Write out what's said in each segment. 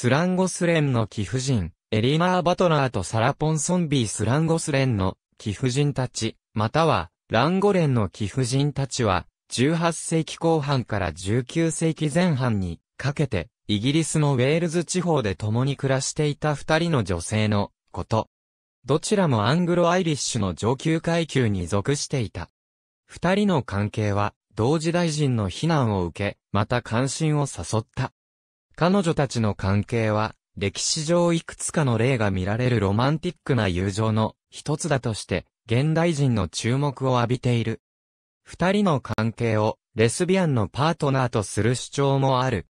スランゴスレンの貴婦人、エリマー・バトラーとサラポンソンビー・スランゴスレンの貴婦人たち、または、ランゴレンの貴婦人たちは、18世紀後半から19世紀前半にかけて、イギリスのウェールズ地方で共に暮らしていた二人の女性のこと。どちらもアングロアイリッシュの上級階級に属していた。二人の関係は、同時代人の非難を受け、また関心を誘った。彼女たちの関係は、歴史上いくつかの例が見られるロマンティックな友情の一つだとして、現代人の注目を浴びている。二人の関係をレスビアンのパートナーとする主張もある。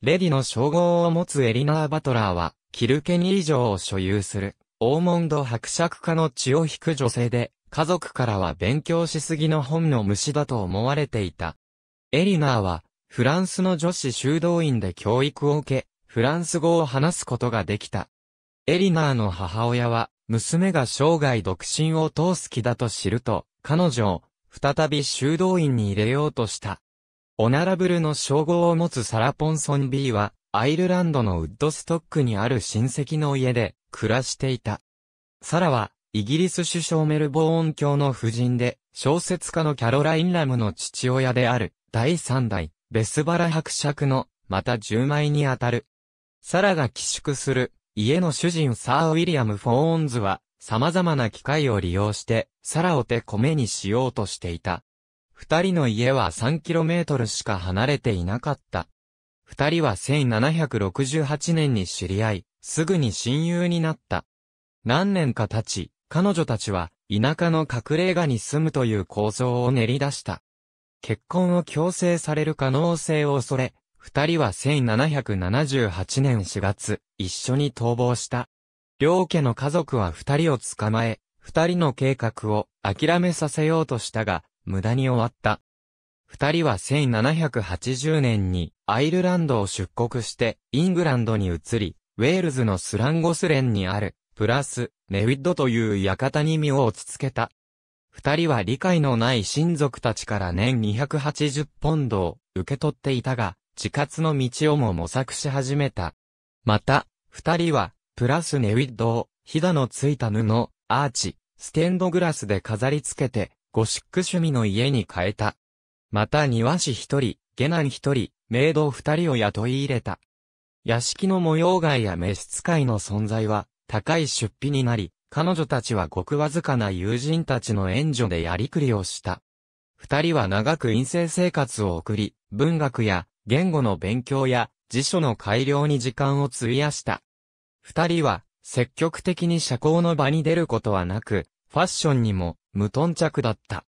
レディの称号を持つエリナー・バトラーは、キルケニー城を所有する、オーモンド伯爵家の血を引く女性で、家族からは勉強しすぎの本の虫だと思われていた。エリナーは、フランスの女子修道院で教育を受け、フランス語を話すことができた。エリナーの母親は、娘が生涯独身を通す気だと知ると、彼女を、再び修道院に入れようとした。オナラブルの称号を持つサラポンソン B は、アイルランドのウッドストックにある親戚の家で、暮らしていた。サラは、イギリス首相メルボーン教の夫人で、小説家のキャロライン・ラムの父親である、第三代、ベスバラ伯爵の、また十枚にあたる。サラが寄宿する、家の主人サー・ウィリアム・フォーンズは、様々な機械を利用して、サラを手米にしようとしていた。二人の家は3トルしか離れていなかった。二人は1768年に知り合い、すぐに親友になった。何年か経ち、彼女たちは、田舎の隠れ家に住むという構想を練り出した。結婚を強制される可能性を恐れ、二人は1778年4月、一緒に逃亡した。両家の家族は二人を捕まえ、二人の計画を諦めさせようとしたが、無駄に終わった。二人は1780年にアイルランドを出国してイングランドに移り、ウェールズのスランゴスレンにある、プラス、ネウィッドという館に身を落ち着けた。二人は理解のない親族たちから年280ポンドを受け取っていたが、自活の道をも模索し始めた。また、二人は、プラスネウィッドを、ひだのついた布、アーチ、ステンドグラスで飾り付けて、ゴシック趣味の家に変えた。また庭師一人、下男一人、メイド二人を雇い入れた。屋敷の模様替えや召使いの存在は、高い出費になり、彼女たちはごくわずかな友人たちの援助でやりくりをした。二人は長く陰性生活を送り、文学や言語の勉強や辞書の改良に時間を費やした。二人は積極的に社交の場に出ることはなく、ファッションにも無頓着だった。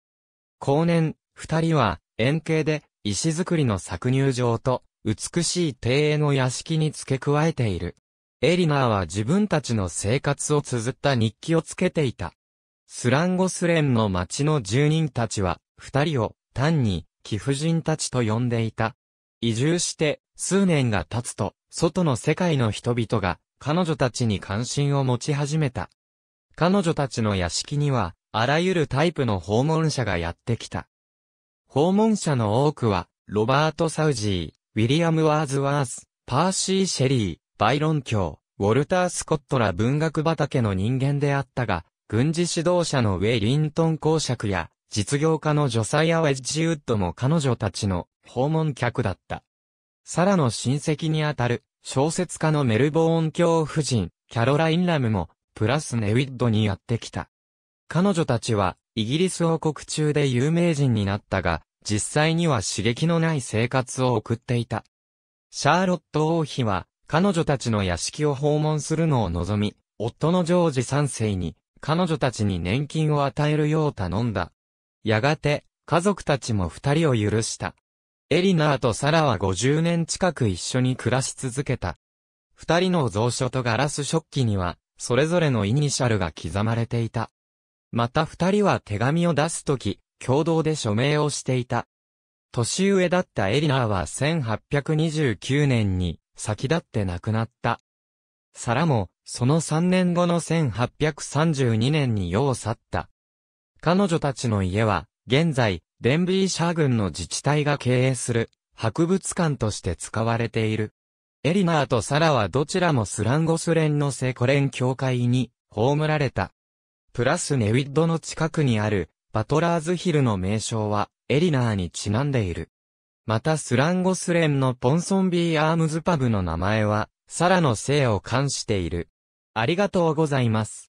後年、二人は円形で石造りの搾乳場と美しい庭園の屋敷に付け加えている。エリナーは自分たちの生活を綴った日記をつけていた。スランゴスレンの町の住人たちは、二人を単に貴婦人たちと呼んでいた。移住して数年が経つと、外の世界の人々が彼女たちに関心を持ち始めた。彼女たちの屋敷には、あらゆるタイプの訪問者がやってきた。訪問者の多くは、ロバート・サウジー、ウィリアム・ワーズワース、パーシー・シェリー、バイロン教、ウォルター・スコットら文学畑の人間であったが、軍事指導者のウェイリントン公爵や、実業家のジョサイア・ウェッジウッドも彼女たちの訪問客だった。サラの親戚にあたる小説家のメルボーン教夫人、キャロライン・ラムも、プラスネウィッドにやってきた。彼女たちは、イギリス王国中で有名人になったが、実際には刺激のない生活を送っていた。シャーロット王妃は、彼女たちの屋敷を訪問するのを望み、夫のジョージ3世に、彼女たちに年金を与えるよう頼んだ。やがて、家族たちも二人を許した。エリナーとサラは50年近く一緒に暮らし続けた。二人の蔵書とガラス食器には、それぞれのイニシャルが刻まれていた。また二人は手紙を出すとき、共同で署名をしていた。年上だったエリナーは1829年に先立って亡くなった。皿も、その3年後の1832年に世を去った。彼女たちの家は、現在、デンビーシャー軍の自治体が経営する、博物館として使われている。エリナーとサラはどちらもスランゴス連のセコレン教会に葬られた。プラスネウィッドの近くにあるバトラーズヒルの名称はエリナーにちなんでいる。またスランゴスレンのポンソンビーアームズパブの名前は、サラの姓を冠している。ありがとうございます。